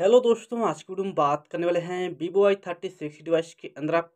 hello दोस्तों आज की वीडियो में बात करने वाले हैं Vivo I thirty six device के अंदर आप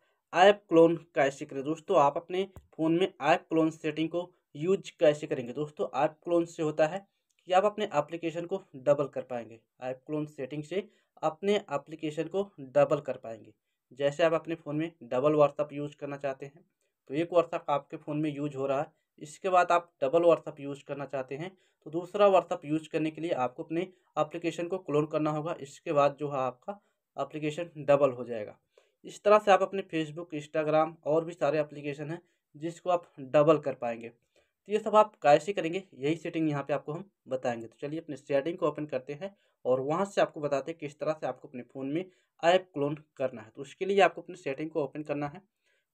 ऐप क्लोन कैसे करें दोस्तों आप अपने फ़ोन में ऐप क्लोन सेटिंग को यूज कैसे करेंगे दोस्तों ऐप क्लोन से होता है कि आप अपने एप्लीकेशन को डबल कर पाएंगे ऐप क्लोन सेटिंग से अपने एप्लीकेशन को डबल कर पाएंगे जैसे आप अपने फ़ोन में डबल व्हाट्सअप यूज करना चाहते हैं तो एक व्हाट्सअप आपके फ़ोन में यूज हो रहा है इसके बाद आप डबल व्हाट्सअप यूज करना चाहते हैं तो दूसरा व्हाट्सअप यूज करने के लिए आपको अपने एप्लीकेशन को क्लोन करना होगा इसके बाद जो है आपका एप्लीकेशन डबल हो जाएगा इस तरह से आप अपने फेसबुक इंस्टाग्राम और भी सारे एप्लीकेशन हैं जिसको आप डबल कर पाएंगे तो ये सब आप कैसे करेंगे यही सेटिंग यहाँ पे आपको हम बताएंगे तो चलिए अपने सेटिंग को ओपन करते हैं और वहाँ से आपको बताते हैं किस तरह से आपको अपने फ़ोन में ऐप क्लोन करना है तो उसके लिए आपको अपने सेटिंग को ओपन करना है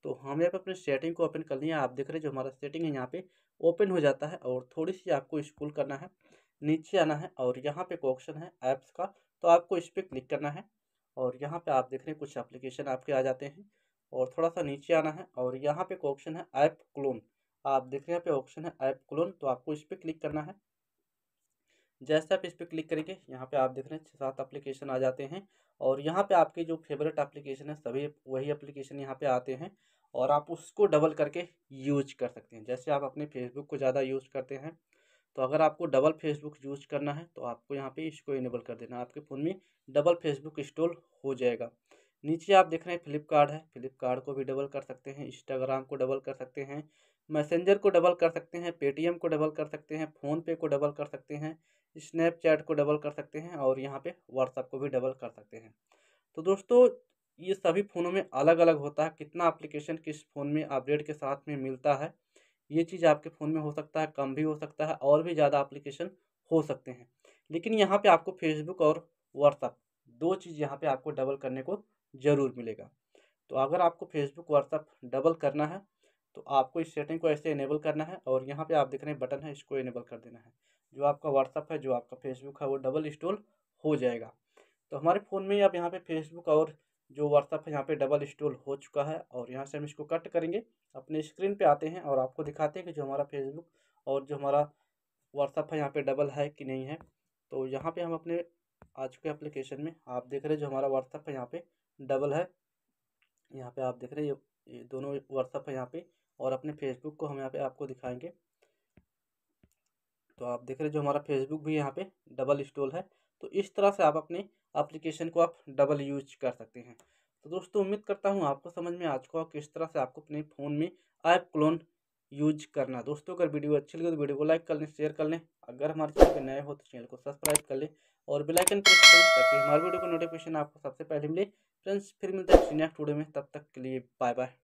तो हम यहाँ पर अपने सेटिंग को ओपन कर लिया आप देख रहे हैं जो हमारा सेटिंग है यहाँ पे ओपन हो जाता है और थोड़ी सी आपको स्कूल करना है नीचे आना है और यहाँ पे एक ऑप्शन है ऐप्स का तो आपको इस पर क्लिक करना है और यहाँ पे आप देख रहे हैं कुछ एप्लीकेशन आपके आ जाते हैं और थोड़ा सा नीचे आना है और यहाँ पे एक ऑप्शन है ऐप क्लोन आप देख रहे हैं यहाँ पे ऑप्शन है ऐप क्लोन तो आपको इस पर क्लिक करना है जैसे आप इस पर क्लिक करेंगे यहाँ पे आप देख रहे हैं छः सात एप्लीकेशन आ जाते हैं और यहाँ पे आपके जो फेवरेट एप्लीकेशन है सभी वही एप्लीकेशन यहाँ पे आते हैं और आप उसको डबल करके यूज कर सकते हैं जैसे आप अपने फेसबुक को ज़्यादा यूज करते हैं तो अगर आपको डबल फेसबुक यूज करना है तो आपको यहाँ पर इसको इनेबल कर देना आपके फ़ोन में डबल फेसबुक इंस्टॉल हो जाएगा नीचे आप देख रहे हैं फ्लिपकार्ट है फ्लिपकार्ट को भी डबल कर सकते हैं इंस्टाग्राम को डबल कर सकते हैं मैसेंजर को डबल कर सकते हैं पेटीएम को डबल कर सकते हैं फ़ोनपे को डबल कर सकते हैं स्नैपचैट को डबल कर सकते हैं और यहाँ पे व्हाट्सअप को भी डबल कर सकते हैं तो दोस्तों ये सभी फ़ोनों में अलग अलग होता है कितना एप्लीकेशन किस फ़ोन में अपडेट के साथ में मिलता है ये चीज़ आपके फ़ोन में हो सकता है कम भी हो सकता है और भी ज़्यादा अप्लीकेशन हो सकते हैं लेकिन यहाँ पर आपको फेसबुक और व्हाट्सअप दो चीज़ यहाँ पे आपको डबल करने को ज़रूर मिलेगा तो अगर आपको फेसबुक व्हाट्सअप डबल करना है तो आपको इस सेटिंग को ऐसे इनेबल करना है और यहाँ पे आप देख रहे हैं बटन है इसको इनेबल कर देना है जो आपका व्हाट्सअप है जो आपका फेसबुक है वो डबल इंस्टॉल हो जाएगा तो हमारे फ़ोन में आप यहाँ पे फेसबुक और जो व्हाट्सअप है यहाँ पे डबल इंस्टॉल हो चुका है और यहाँ से हम इसको कट करेंगे अपने स्क्रीन पर आते हैं और आपको दिखाते हैं कि जो हमारा फेसबुक और जो हमारा व्हाट्सअप है यहाँ पर डबल है कि नहीं है तो यहाँ पे हम अपने आज के एप्लीकेशन में आप देख रहे हैं जो हमारा व्हाट्सअप है यहाँ पे डबल है यहाँ पे आप देख रहे हैं ये, ये दोनों व्हाट्सअप है यहाँ पे और अपने फेसबुक को हम यहाँ पे आपको दिखाएंगे तो आप देख रहे हैं जो हमारा फेसबुक भी यहाँ पे डबल इंस्टॉल है तो इस तरह से आप अपने एप्लीकेशन को आप डबल यूज कर सकते हैं तो दोस्तों उम्मीद करता हूँ आपको समझ में आज को किस तरह से आपको अपने फ़ोन में ऐप क्लोन यूज करना दोस्तों अगर वीडियो अच्छी लगे तो वीडियो को लाइक कर लें शेयर कर लें अगर हमारे चैनल पर नए हो तो चैनल को सब्सक्राइब कर लें और बेलाइकन प्रेस करें ताकि हमारे वीडियो का नोटिफिकेशन आपको सबसे पहले मिले फ्रेंड्स फिर मिलते हैं नेक्स्ट वीडियो में तब तक के लिए बाय बाय